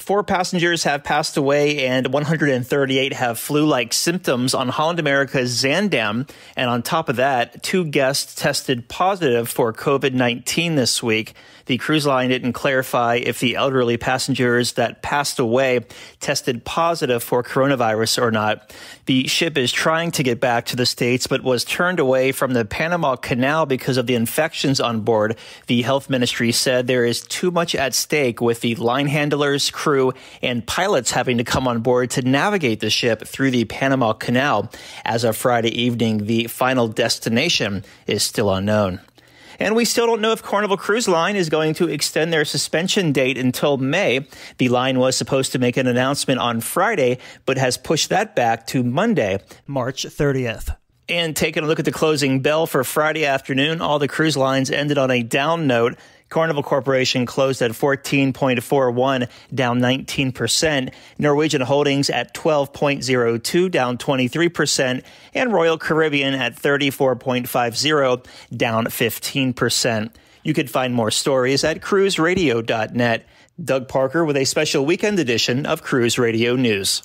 Four passengers have passed away and 138 have flu like symptoms on Holland America's Zandam. And on top of that, two guests tested positive for COVID 19 this week. The cruise line didn't clarify if the elderly passengers that passed away tested positive for coronavirus or not. The ship is trying to get back to the States, but was turned away from the Panama Canal because of the infections on board. The health ministry said there is too much at stake with the line handlers, crew and pilots having to come on board to navigate the ship through the Panama Canal. As of Friday evening, the final destination is still unknown. And we still don't know if Carnival Cruise Line is going to extend their suspension date until May. The line was supposed to make an announcement on Friday, but has pushed that back to Monday, March 30th. And taking a look at the closing bell for Friday afternoon, all the cruise lines ended on a down note. Carnival Corporation closed at 14.41, down 19%. Norwegian Holdings at 12.02, down 23%. And Royal Caribbean at 34.50, down 15%. You can find more stories at cruiseradio.net. Doug Parker with a special weekend edition of Cruise Radio News.